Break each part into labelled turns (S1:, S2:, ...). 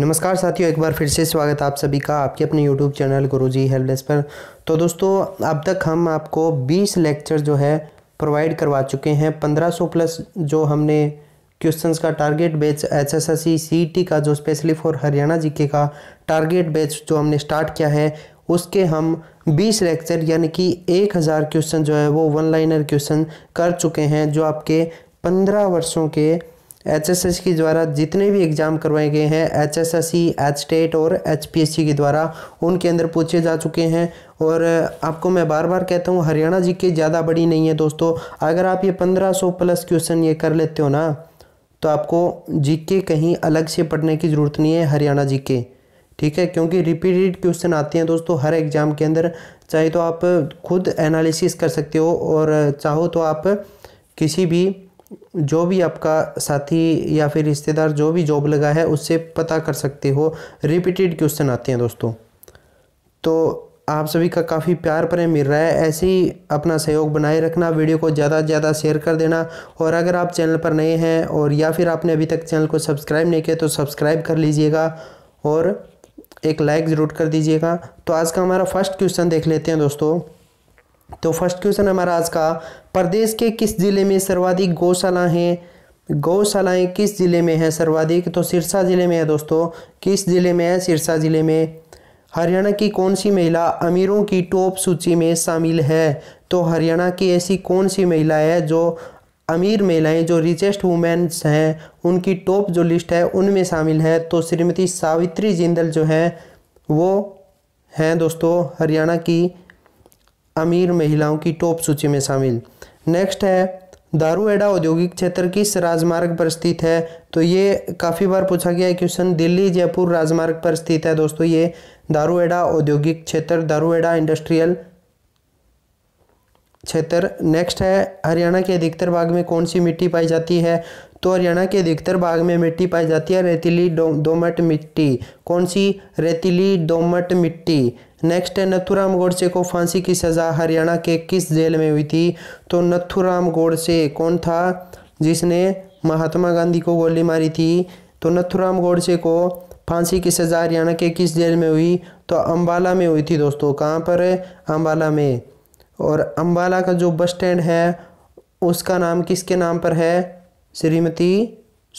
S1: नमस्कार साथियों एक बार फिर से स्वागत आप सभी का आपके अपने YouTube चैनल गुरुजी हेल्पलेस पर तो दोस्तों अब तक हम आपको 20 लेक्चर जो है प्रोवाइड करवा चुके हैं 1500 प्लस जो हमने क्वेश्चंस का टारगेट बेच एच एस एस सी का जो स्पेशली फॉर हरियाणा जीके का टारगेट बेच जो हमने स्टार्ट किया है उसके हम 20 लेक्चर यानी कि 1000 क्वेश्चन जो है वो वन लाइनर क्वेश्चन कर चुके हैं जो आपके पंद्रह वर्षों के एचएसएस के द्वारा जितने भी एग्जाम करवाए गए हैं एचएसएससी एचटेट और एचपीएससी के द्वारा उनके अंदर पूछे जा चुके हैं और आपको मैं बार बार कहता हूँ हरियाणा जी के ज़्यादा बड़ी नहीं है दोस्तों अगर आप ये पंद्रह सौ प्लस क्वेश्चन ये कर लेते हो ना तो आपको जीके कहीं अलग से पढ़ने की ज़रूरत नहीं है हरियाणा जीके ठीक है क्योंकि रिपीटेड क्वेश्चन आते हैं दोस्तों हर एग्ज़ाम के अंदर चाहे तो आप खुद एनालिसिस कर सकते हो और चाहो तो आप किसी भी जो भी आपका साथी या फिर रिश्तेदार जो भी जॉब लगा है उससे पता कर सकते हो रिपीटेड क्वेश्चन आते हैं दोस्तों तो आप सभी का काफ़ी प्यार प्रेम मिल रहा है ऐसे ही अपना सहयोग बनाए रखना वीडियो को ज़्यादा से ज़्यादा शेयर कर देना और अगर आप चैनल पर नए हैं और या फिर आपने अभी तक चैनल को सब्सक्राइब नहीं किया तो सब्सक्राइब कर लीजिएगा और एक लाइक ज़रूर कर दीजिएगा तो आज का हमारा फर्स्ट क्वेश्चन देख लेते हैं दोस्तों तो फर्स्ट क्वेश्चन हमारा आज का प्रदेश के किस जिले में सर्वाधिक गौशाला हैं गौशालाएँ किस जिले में है सर्वाधिक तो सिरसा जिले में है दोस्तों किस जिले में है सिरसा जिले में हरियाणा की कौन सी महिला अमीरों की टॉप सूची में शामिल है तो हरियाणा की ऐसी कौन सी महिला है जो अमीर महिलाएं जो रिचेस्ट वुमेन्स हैं उनकी टॉप जो लिस्ट है उनमें शामिल है तो श्रीमती सावित्री जिंदल जो हैं वो हैं दोस्तों हरियाणा की अमीर महिलाओं की टॉप सूची में शामिल नेक्स्ट है दारूएडा औद्योगिक क्षेत्र किस राजमार्ग पर स्थित है तो ये काफ़ी बार पूछा गया है क्वेश्चन दिल्ली जयपुर राजमार्ग पर स्थित है दोस्तों ये दारूएडा औद्योगिक क्षेत्र दारूएडा इंडस्ट्रियल क्षेत्र नेक्स्ट है हरियाणा के अधिकतर भाग में कौन सी मिट्टी पाई जाती है तो हरियाणा के अधिकतर भाग में मिट्टी पाई जाती है रेतीली दो, दोमट मिट्टी कौन सी रेतीली दोमट मिट्टी नेक्स्ट है नथुराम गोडसे को फांसी की सज़ा हरियाणा के किस जेल में हुई थी तो नथुराम गोडसे कौन था जिसने महात्मा गांधी को गोली मारी थी तो नथुराम गोडसे को फांसी की सज़ा हरियाणा के किस जेल में हुई तो अम्बाला में हुई थी दोस्तों कहाँ पर है अम्बाला में और अम्बाला का जो बस स्टैंड है उसका नाम किसके नाम पर है श्रीमती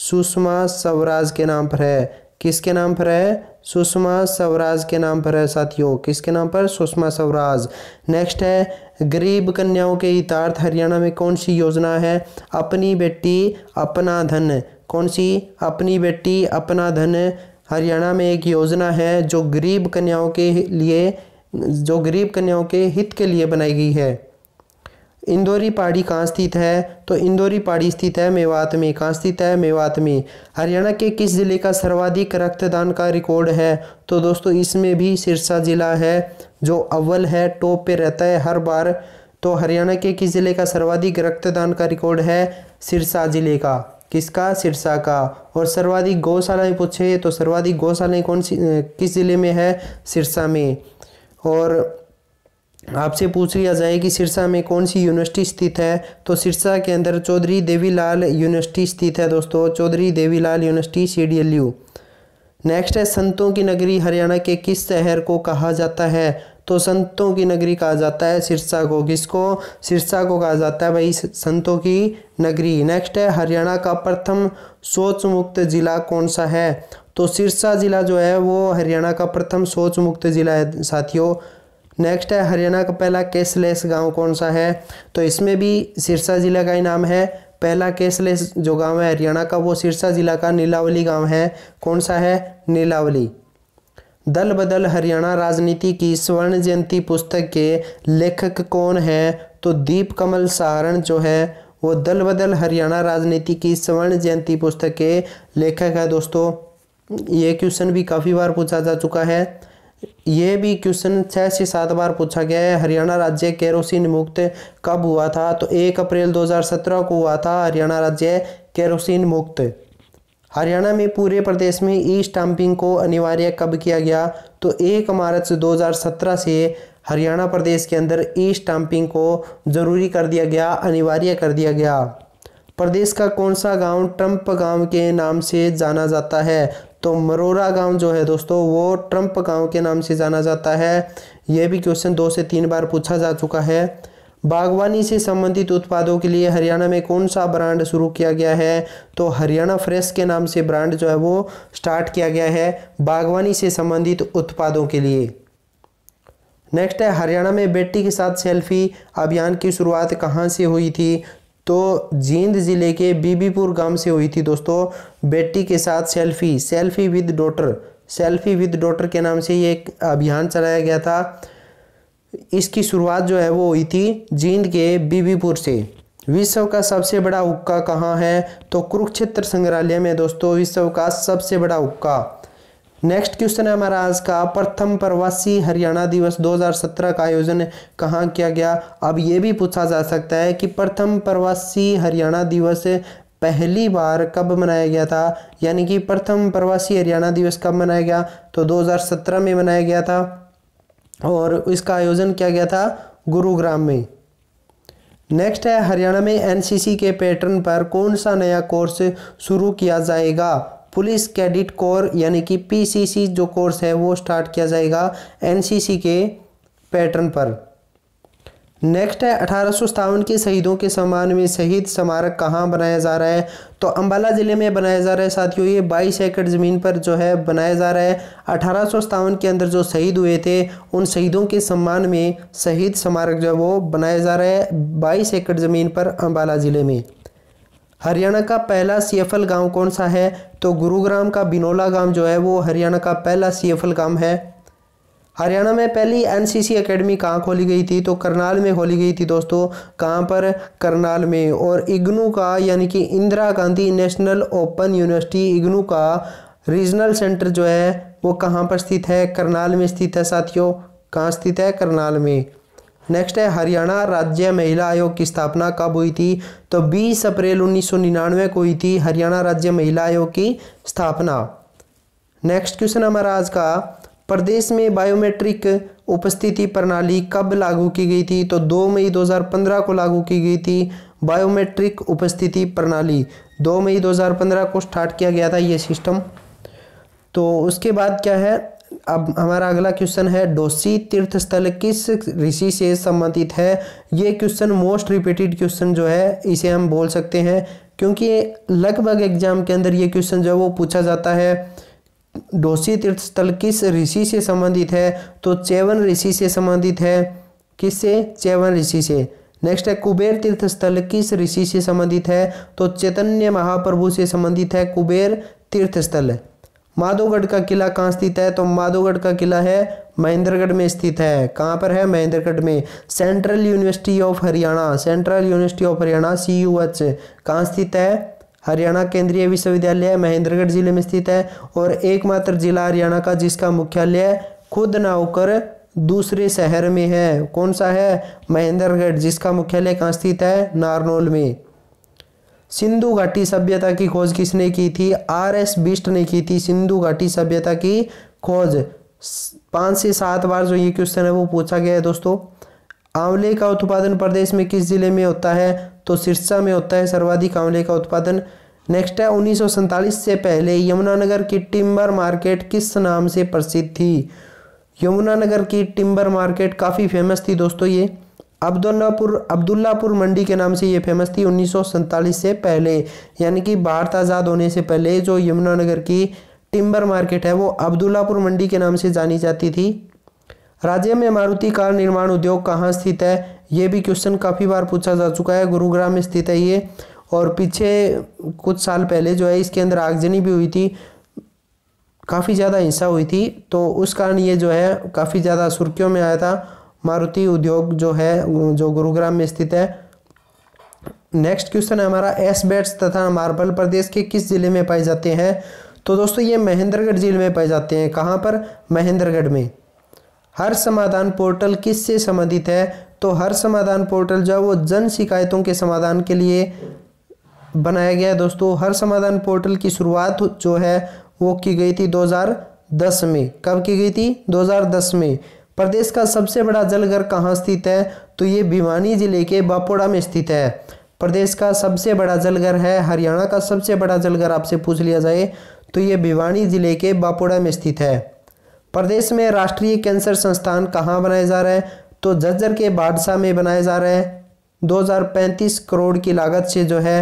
S1: सुषमा स्वराज के नाम पर है किसके नाम पर है सुषमा स्वराज के नाम पर है साथियों किसके नाम पर सुषमा स्वराज नेक्स्ट है गरीब कन्याओं के हितार्थ हरियाणा में कौन सी योजना है अपनी बेटी अपना धन कौन सी अपनी बेटी अपना धन हरियाणा में एक योजना है जो गरीब कन्याओं के लिए जो गरीब कन्याओं के हित के लिए बनाई गई है इंदौरी पहाड़ी कहाँ स्थित है तो इंदौरी पहाड़ी स्थित है मेवात में कहाँ स्थित है मेवात में हरियाणा के किस जिले का सर्वाधिक रक्तदान का रिकॉर्ड है तो दोस्तों इसमें भी सिरसा ज़िला है जो अव्वल है टॉप पे रहता है हर बार तो हरियाणा के किस जिले का सर्वाधिक रक्तदान का रिकॉर्ड है सिरसा ज़िले का किसका सिरसा का और सर्वाधिक गौशालाएँ पूछे तो सर्वाधिक गौशालाएँ कौन सी किस ज़िले में है सिरसा में और आपसे पूछ लिया जाए कि सिरसा में कौन सी यूनिवर्सिटी स्थित है तो सिरसा के अंदर चौधरी देवीलाल यूनिवर्सिटी स्थित है दोस्तों Chaudhary Devi Lal university C D L U next है संतों की नगरी हरियाणा के किस शहर को कहा जाता है तो संतों की नगरी कहा जाता है सिरसा को किसको सिरसा को कहा जाता है भाई संतों की नगरी नेक्स्ट है हरियाणा का प्रथम सोच मुक्त जिला कौन सा है तो सिरसा जिला जो है वो हरियाणा का प्रथम सोच मुक्त जिला है साथियों नेक्स्ट है हरियाणा का पहला केसलेस गांव कौन सा है तो इसमें भी सिरसा ज़िला का ही नाम है पहला केसलेस जो गांव है हरियाणा का वो सिरसा ज़िला का नीलावली गांव है कौन सा है नीलावली दल बदल हरियाणा राजनीति की स्वर्ण जयंती पुस्तक के लेखक कौन है तो दीप कमल सारण जो है वो दल बदल हरियाणा राजनीति की स्वर्ण जयंती पुस्तक के लेखक है दोस्तों ये क्वेश्चन भी काफ़ी बार पूछा जा चुका है ये भी क्वेश्चन छः से सात बार पूछा गया है हरियाणा राज्य केरोसिन मुक्त कब हुआ था तो एक अप्रैल 2017 को हुआ था हरियाणा राज्य केरोसिन मुक्त हरियाणा में पूरे प्रदेश में ई स्टाम्पिंग को अनिवार्य कब किया गया तो एक मार्च 2017 से हरियाणा प्रदेश के अंदर ई स्टाम्पिंग को जरूरी कर दिया गया अनिवार्य कर दिया गया प्रदेश का कौन सा गांव ट्रंप गांव के नाम से जाना जाता है तो मरोरा गांव जो है दोस्तों वो ट्रम्प गांव के नाम से जाना जाता है यह भी क्वेश्चन दो से तीन बार पूछा जा चुका है बागवानी से संबंधित उत्पादों के लिए हरियाणा में कौन सा ब्रांड शुरू किया गया है तो हरियाणा फ्रेश के नाम से ब्रांड जो है वो स्टार्ट किया गया है बागवानी से संबंधित उत्पादों के लिए नेक्स्ट है हरियाणा में बेटी के साथ सेल्फी अभियान की शुरुआत कहाँ से हुई थी तो जींद ज़िले के बीबीपुर गांव से हुई थी दोस्तों बेटी के साथ selfie selfie with daughter selfie with daughter के नाम से ये एक अभियान चलाया गया था इसकी शुरुआत जो है वो हुई थी जींद के बीबीपुर से विश्व का सबसे बड़ा हुक्का कहाँ है तो कुरुक्षेत्र संग्रहालय में दोस्तों विश्व का सबसे बड़ा हुक्का नेक्स्ट क्वेश्चन है हमारा आज का प्रथम प्रवासी हरियाणा दिवस 2017 का आयोजन कहाँ किया गया अब ये भी पूछा जा सकता है कि प्रथम प्रवासी हरियाणा दिवस पहली बार कब मनाया गया था यानी कि प्रथम प्रवासी हरियाणा दिवस कब मनाया गया तो 2017 में मनाया गया था और इसका आयोजन किया गया था गुरुग्राम में नेक्स्ट है हरियाणा में एनसीसी के पैटर्न पर कौन सा नया कोर्स शुरू किया जाएगा पुलिस कैडिट कोर यानी कि पीसीसी जो कोर्स है वो स्टार्ट किया जाएगा एनसीसी के पैटर्न पर नेक्स्ट है अठारह के शहीदों के सम्मान में शहीद स्मारक कहाँ बनाया जा रहा है तो अंबाला ज़िले में बनाया जा रहा है साथियों ये 22 एकड़ ज़मीन पर जो है बनाया जा रहा है अठारह के अंदर जो शहीद हुए थे उन शहीदों के सम्मान में शहीद स्मारक जो है वो बनाया जा रहा है बाईस एकड़ ज़मीन पर अम्बाला ज़िले में हरियाणा का पहला सीएफएल गांव कौन सा है तो गुरुग्राम का बिनोला गांव जो है वो हरियाणा का पहला सीएफएल गांव है हरियाणा में पहली एनसीसी एकेडमी कहाँ खोली गई थी तो करनाल में खोली गई थी दोस्तों कहाँ पर करनाल में और इग्नू का यानी कि Indira Gandhi national open university IGNOU का रीजनल सेंटर जो है वो कहाँ पर स्थित है करनाल में स्थित है साथियों कहाँ स्थित है करनाल में नेक्स्ट है हरियाणा राज्य महिला आयोग की स्थापना कब हुई थी तो 20 अप्रैल 1999 को हुई थी हरियाणा राज्य महिला आयोग की स्थापना नेक्स्ट क्वेश्चन हमारा आज का प्रदेश में बायोमेट्रिक उपस्थिति प्रणाली कब लागू की गई थी तो 2 मई 2015 को लागू की गई थी बायोमेट्रिक उपस्थिति प्रणाली 2 मई 2015 को स्टार्ट किया गया था ये सिस्टम तो उसके बाद क्या है अब हमारा अगला क्वेश्चन है डोसी तीर्थ स्थल किस ऋषि से संबंधित है ये क्वेश्चन मोस्ट रिपीटेड क्वेश्चन जो है इसे हम बोल सकते हैं क्योंकि लगभग एग्जाम के अंदर ये क्वेश्चन जो है वो पूछा जाता है डोसी तीर्थ स्थल किस ऋषि से संबंधित है तो चेवन ऋषि से संबंधित है किस से चेवन ऋषि से नेक्स्ट है कुबेर तीर्थ स्थल किस ऋषि से संबंधित है तो चैतन्य महाप्रभु से संबंधित है कुबेर तीर्थ स्थल माधोगढ़ का किला कहाँ स्थित है तो माधोगढ़ का किला है महेंद्रगढ़ में स्थित है कहाँ पर है महेंद्रगढ़ में central university of Haryana central university of Haryana C U H कहाँ स्थित है हरियाणा केंद्रीय विश्वविद्यालय महेंद्रगढ़ जिले में स्थित है और एकमात्र जिला हरियाणा का जिसका मुख्यालय खुद ना होकर दूसरे शहर में है कौन सा है महेंद्रगढ़ जिसका मुख्यालय कहाँ स्थित है नारनौल में सिंधु घाटी सभ्यता की खोज किसने की थी आर एस बिस्ट ने की थी सिंधु घाटी सभ्यता की खोज पाँच से सात बार जो ये क्वेश्चन है वो पूछा गया है दोस्तों आंवले का उत्पादन प्रदेश में किस जिले में होता है तो सिरसा में होता है सर्वाधिक आंवले का उत्पादन नेक्स्ट है उन्नीस से पहले यमुनानगर की टिम्बर मार्केट किस नाम से प्रसिद्ध थी यमुनानगर की टिम्बर मार्केट काफ़ी फेमस थी दोस्तों ये अब्दुल्लापुर अब्दुल्लापुर मंडी के नाम से ये फेमस थी उन्नीस से पहले यानी कि भारत आज़ाद होने से पहले जो यमुनानगर की टिम्बर मार्केट है वो अब्दुल्लापुर मंडी के नाम से जानी जाती थी राज्य में मारुति कार निर्माण उद्योग कहाँ स्थित है ये भी क्वेश्चन काफ़ी बार पूछा जा चुका है गुरुग्राम में स्थित है ये और पीछे कुछ साल पहले जो है इसके अंदर आगजनी भी हुई थी काफ़ी ज़्यादा हिंसा हुई थी तो उस कारण ये जो है काफ़ी ज़्यादा सुर्खियों में आया था मारुति उद्योग जो है जो गुरुग्राम में स्थित है नेक्स्ट क्वेश्चन है हमारा एस बेट्स तथा मार्बल प्रदेश के किस जिले में पाए जाते हैं तो दोस्तों ये महेंद्रगढ़ जिले में पाए जाते हैं कहाँ पर महेंद्रगढ़ में हर समाधान पोर्टल किस से संबंधित है तो हर समाधान पोर्टल जो है वो जन शिकायतों के समाधान के लिए बनाया गया है दोस्तों हर समाधान पोर्टल की शुरुआत जो है वो की गई थी 2010 में कब की गई थी 2010 में प्रदेश का सबसे बड़ा जलघर कहाँ स्थित है तो ये भिवानी जिले के बापोड़ा में स्थित है प्रदेश का सबसे बड़ा जलघर है हरियाणा का सबसे बड़ा जलघर आपसे पूछ लिया जाए तो ये भिवानी जिले के बापोड़ा में स्थित है प्रदेश में राष्ट्रीय कैंसर संस्थान कहाँ बनाए जा रहे हैं तो झज्जर के बादशाह में बनाए जा रहे हैं दो करोड़ की लागत से जो है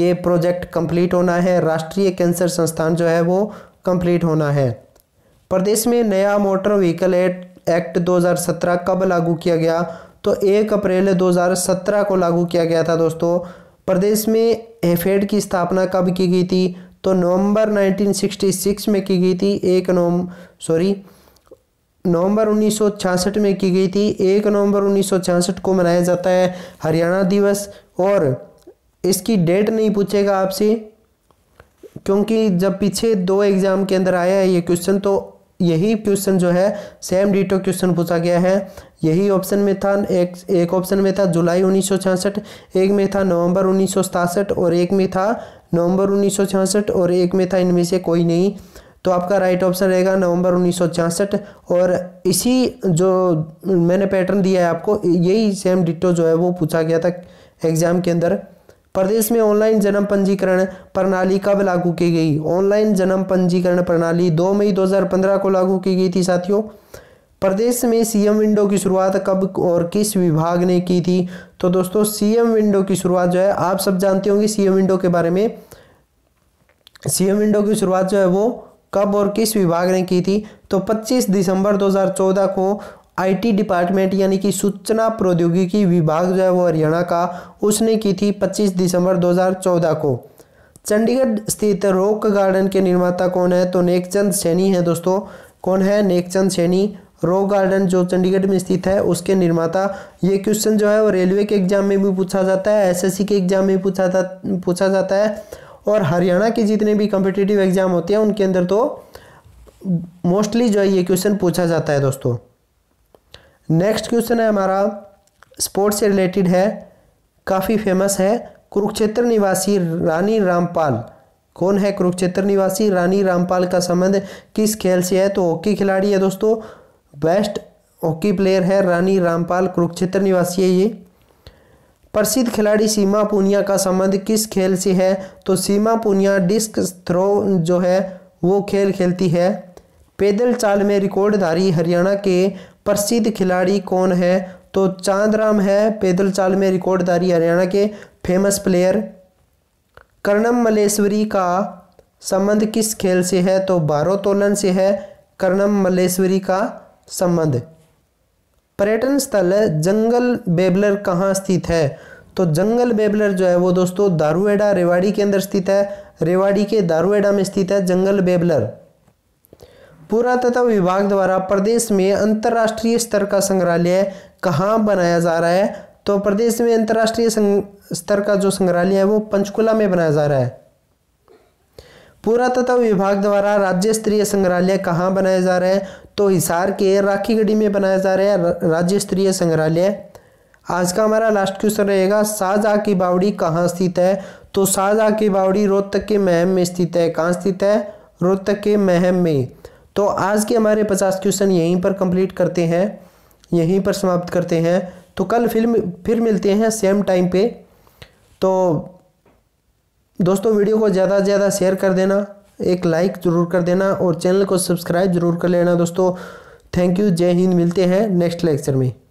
S1: ये प्रोजेक्ट कंप्लीट होना है राष्ट्रीय कैंसर संस्थान जो है वो कंप्लीट होना है प्रदेश में नया मोटर व्हीकल एक्ट एक्ट 2017 कब लागू किया गया तो एक अप्रैल 2017 को लागू किया गया था दोस्तों प्रदेश में एफेड की स्थापना कब की गई थी तो नवंबर 1966 में की गई थी एक नवम सॉरी नवंबर 1966 में की गई थी एक नवंबर 1966 को मनाया जाता है हरियाणा दिवस और इसकी डेट नहीं पूछेगा आपसे क्योंकि जब पीछे दो एग्ज़ाम के अंदर आया है ये क्वेश्चन तो यही क्वेश्चन जो है सेम डिटो क्वेश्चन पूछा गया है यही ऑप्शन में था एक एक ऑप्शन में था जुलाई उन्नीस एक में था नवंबर उन्नीस और एक में था नवंबर उन्नीस और एक में था इनमें से कोई नहीं तो आपका राइट ऑप्शन रहेगा नवंबर उन्नीस और इसी जो मैंने पैटर्न दिया है आपको यही सेम डिटो जो है वो पूछा गया था एग्ज़ाम के अंदर प्रदेश में ऑनलाइन जन्म पंजीकरण प्रणाली कब लागू की गई ऑनलाइन जन्म पंजीकरण प्रणाली 2 मई 2015 को लागू की गई थी साथियों प्रदेश में सीएम विंडो की शुरुआत कब और किस विभाग ने की थी तो दोस्तों सीएम विंडो की शुरुआत जो है आप सब जानते होंगे सीएम विंडो के बारे में सीएम विंडो की शुरुआत जो है वो कब और किस विभाग ने की थी तो 25 दिसंबर 2014 को आईटी डिपार्टमेंट यानी कि सूचना प्रौद्योगिकी विभाग जो है वो हरियाणा का उसने की थी 25 दिसंबर 2014 को चंडीगढ़ स्थित रॉक गार्डन के निर्माता कौन है तो नेकचंद सैनी है दोस्तों कौन है नेकचंद सैनी रॉक गार्डन जो चंडीगढ़ में स्थित है उसके निर्माता ये क्वेश्चन जो है वो रेलवे के एग्जाम में भी पूछा जाता है एस के एग्जाम में पूछा जा पूछा जाता है और हरियाणा के जितने भी कॉम्पिटेटिव एग्जाम होते हैं उनके अंदर तो मोस्टली जो है ये क्वेश्चन पूछा जाता है दोस्तों नेक्स्ट क्वेश्चन है हमारा स्पोर्ट्स से रिलेटेड है काफ़ी फेमस है कुरुक्षेत्र निवासी रानी रामपाल कौन है कुरुक्षेत्र निवासी रानी रामपाल का संबंध किस खेल से है तो हॉकी खिलाड़ी है दोस्तों बेस्ट हॉकी प्लेयर है रानी रामपाल कुरुक्षेत्र निवासी है ये प्रसिद्ध खिलाड़ी सीमा पुनिया का संबंध किस खेल से है तो सीमा पुनिया डिस्क थ्रो जो है वो खेल खेलती है पैदल चाल में रिकॉर्डधारी हरियाणा के प्रसिद्ध खिलाड़ी कौन है तो चांदराम है पैदल चाल में रिकॉर्डधारी हरियाणा के फेमस प्लेयर कर्णम मलेश्वरी का संबंध किस खेल से है तो तोलन से है कर्णम मलेश्वरी का संबंध पर्यटन स्थल जंगल बेबलर कहाँ स्थित है तो जंगल बेबलर जो है वो दोस्तों दारूएडा रेवाड़ी के अंदर स्थित है रेवाड़ी के दारूएडा में स्थित है जंगल बेबलर पुरातत्व विभाग द्वारा प्रदेश में अंतर्राष्ट्रीय स्तर का संग्रहालय कहाँ बनाया जा रहा है तो प्रदेश में अंतर्राष्ट्रीय स्तर का जो संग्रहालय है वो पंचकुला में बनाया जा रहा है पुरातत्व विभाग द्वारा राज्य स्तरीय संग्रहालय कहाँ बनाया जा रहा है तो हिसार के राखीगढ़ी में बनाया जा रहा है राज्य स्तरीय संग्रहालय आज का हमारा लास्ट क्वेश्चन रहेगा शाहजहाँ की बावड़ी कहाँ स्थित है तो शाहजहाँ की बावड़ी रोहतक के महम में स्थित है कहाँ स्थित है रोहतक के महम में तो आज के हमारे पचास क्वेश्चन यहीं पर कंप्लीट करते हैं यहीं पर समाप्त करते हैं तो कल फिल्म फिर मिलते हैं सेम टाइम पे तो दोस्तों वीडियो को ज़्यादा से ज़्यादा शेयर कर देना एक लाइक ज़रूर कर देना और चैनल को सब्सक्राइब ज़रूर कर लेना दोस्तों थैंक यू जय हिंद मिलते हैं नेक्स्ट लेक्चर में